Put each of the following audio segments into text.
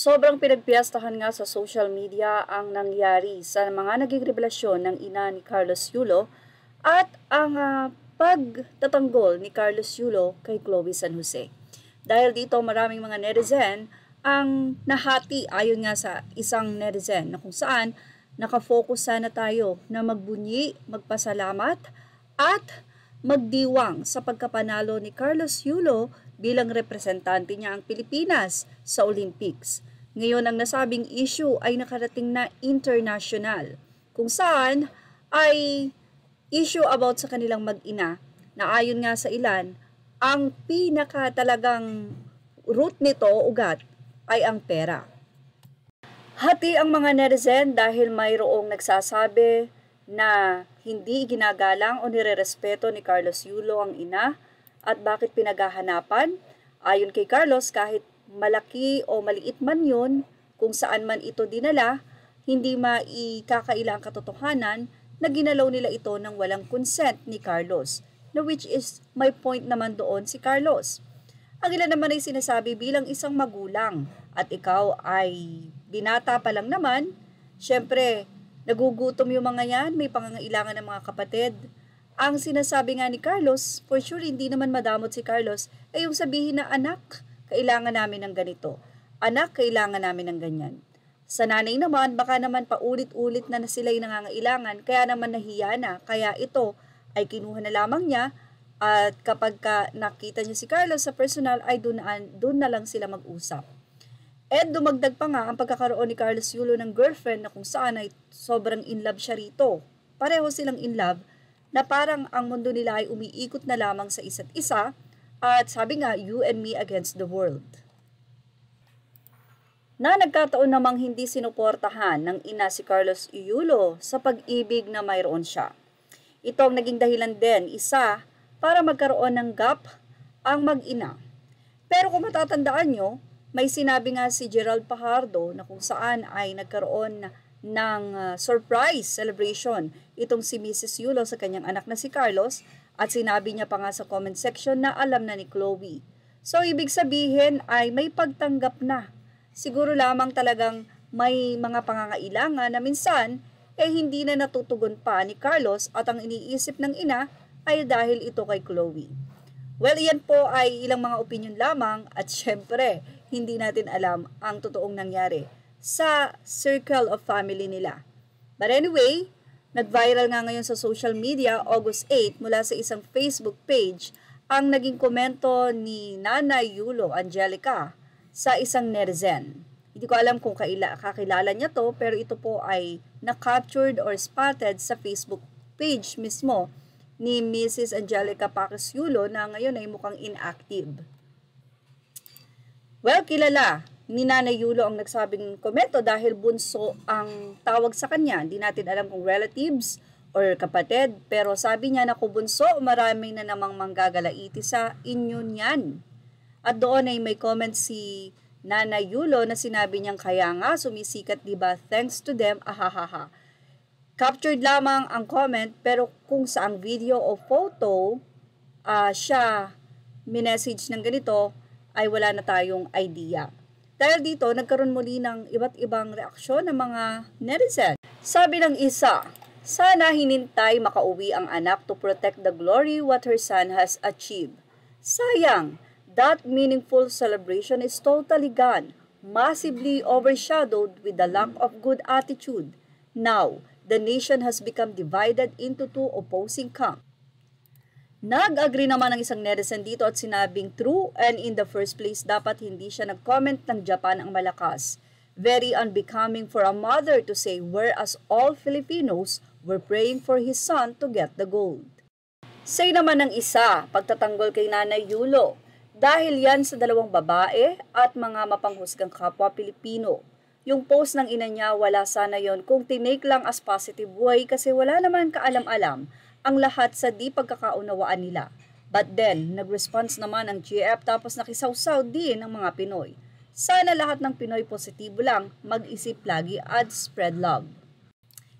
Sobrang pinagpiyastahan nga sa social media ang nangyari sa mga naging revelasyon ng ina ni Carlos Yulo at ang uh, pagtatanggol ni Carlos Yulo kay Chloe San Jose. Dahil dito maraming mga netizen ang nahati ayon nga sa isang netizen na kung saan nakafocus sana tayo na magbunyi, magpasalamat at magdiwang sa pagkapanalo ni Carlos Yulo bilang representante niya ang Pilipinas sa Olympics. Ngayon ang nasabing issue ay nakarating na international kung saan ay issue about sa kanilang mag-ina na ayon nga sa ilan, ang pinaka talagang root nito ugat ay ang pera. Hati ang mga netizen dahil mayroong nagsasabi na hindi ginagalang o nirerespeto ni Carlos Yulo ang ina at bakit pinagahanapan. Ayon kay Carlos, kahit malaki o maliit man yon, kung saan man ito dinala, hindi maikakaila ang katotohanan na ginalaw nila ito ng walang consent ni Carlos, na which is my point naman doon si Carlos. Ang ilan naman ay sinasabi bilang isang magulang at ikaw ay binata pa lang naman, syempre nagugutom yung mga yan, may pangangailangan ng mga kapatid. Ang sinasabi nga ni Carlos, for sure hindi naman madamot si Carlos, ay yung sabihin na anak, kailangan namin ng ganito. Anak, kailangan namin ng ganyan. Sa nanay naman, baka naman paulit-ulit na na sila'y nangangailangan, kaya naman nahiya na. Kaya ito ay kinuha na lamang niya at kapag ka nakita niya si Carlos sa personal ay doon na, doon na lang sila mag-usap. Ed, dumagdag pa nga ang pagkakaroon ni Carlos Yulo ng girlfriend na kung saan ay sobrang in love siya rito. Pareho silang in love na parang ang mundo nila ay umiikot na lamang sa isa't isa at sabi nga, you and me against the world. Na nagkataon namang hindi sinuportahan ng ina si Carlos Iulo sa pag-ibig na mayroon siya. Ito ang naging dahilan din, isa, para magkaroon ng gap ang mag-ina. Pero kung matatandaan nyo, may sinabi nga si Gerald Pajardo na kung saan ay nagkaroon ng ah, surprise celebration itong si Mrs. Yulo sa kanyang anak na si Carlos at sinabi niya pa nga sa comment section na alam na ni Chloe. So ibig sabihin ay may pagtanggap na. Siguro lamang talagang may mga pangangailangan na minsan eh hindi na natutugon pa ni Carlos at ang iniisip ng ina ay dahil ito kay Chloe. Well, iyan po ay ilang mga opinion lamang at syempre, hindi natin alam ang totoong nangyari sa circle of family nila. But anyway, Nag-viral nga ngayon sa social media August 8 mula sa isang Facebook page ang naging komento ni Nana Yulo Angelica sa isang netizen. Hindi ko alam kung kaila, kakilala niya to pero ito po ay na-captured or spotted sa Facebook page mismo ni Mrs. Angelica Pacis Yulo na ngayon ay mukhang inactive. Well, kilala ni Nanay Yulo ang nagsabing komento dahil bunso ang tawag sa kanya. Hindi natin alam kung relatives or kapatid, pero sabi niya na kubunso, marami na namang manggagalaiti sa inyon yan. At doon ay may comment si Nana Yulo na sinabi niyang kaya nga sumisikat diba thanks to them, ahahaha. Captured lamang ang comment pero kung saang video o photo uh, siya minessage ng ganito ay wala na tayong idea. Dahil dito, nagkaroon muli ng iba't ibang reaksyon ng mga netizen. Sabi ng isa, sana hinintay makauwi ang anak to protect the glory what her son has achieved. Sayang, that meaningful celebration is totally gone, massively overshadowed with the lack of good attitude. Now, the nation has become divided into two opposing camps. Nag-agree naman ang isang netizen dito at sinabing true and in the first place dapat hindi siya nag-comment ng Japan ang malakas. Very unbecoming for a mother to say whereas all Filipinos were praying for his son to get the gold. Say naman ng isa, pagtatanggol kay Nanay Yulo, dahil yan sa dalawang babae at mga mapanghusgang kapwa Pilipino. Yung post ng ina niya, wala sana yon kung tinake lang as positive way kasi wala naman kaalam-alam ang lahat sa di pagkakaunawaan nila. But then, nag-response naman ang GF tapos nakisawsaw din ang mga Pinoy. Sana lahat ng Pinoy positibo lang, mag-isip lagi at spread love.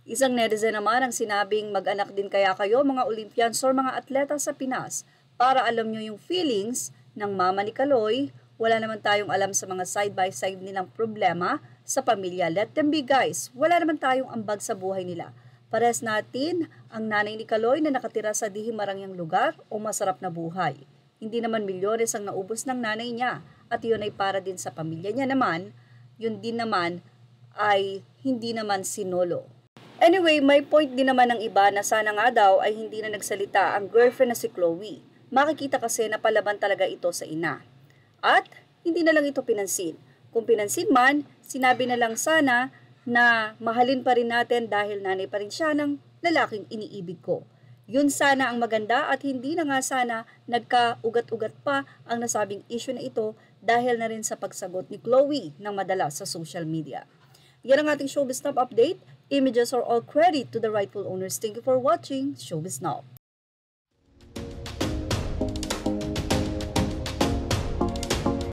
Isang netizen naman ang sinabing mag-anak din kaya kayo mga Olympians or mga atleta sa Pinas para alam nyo yung feelings ng mama ni Kaloy, wala naman tayong alam sa mga side by -side nilang problema sa pamilya. Let them be guys, wala naman tayong ambag sa buhay nila. Pares natin ang nanay ni Kaloy na nakatira sa dihimarangyang lugar o masarap na buhay. Hindi naman milyones ang naubos ng nanay niya at yun ay para din sa pamilya niya naman, yun din naman ay hindi naman sinolo. Anyway, may point din naman ng iba na sana nga daw ay hindi na nagsalita ang girlfriend na si Chloe. Makikita kasi na palaban talaga ito sa ina. At hindi na lang ito pinansin. Kung pinansin man, sinabi na lang sana na mahalin pa rin natin dahil nanay pa rin siya ng lalaking iniibig ko. Yun sana ang maganda at hindi na nga sana nagka ugat ugat pa ang nasabing issue na ito dahil na rin sa pagsagot ni Chloe ng madalas sa social media. Yan ang ating Showbiz Now update. Images are all credit to the rightful owners. Thank you for watching Showbiz Now.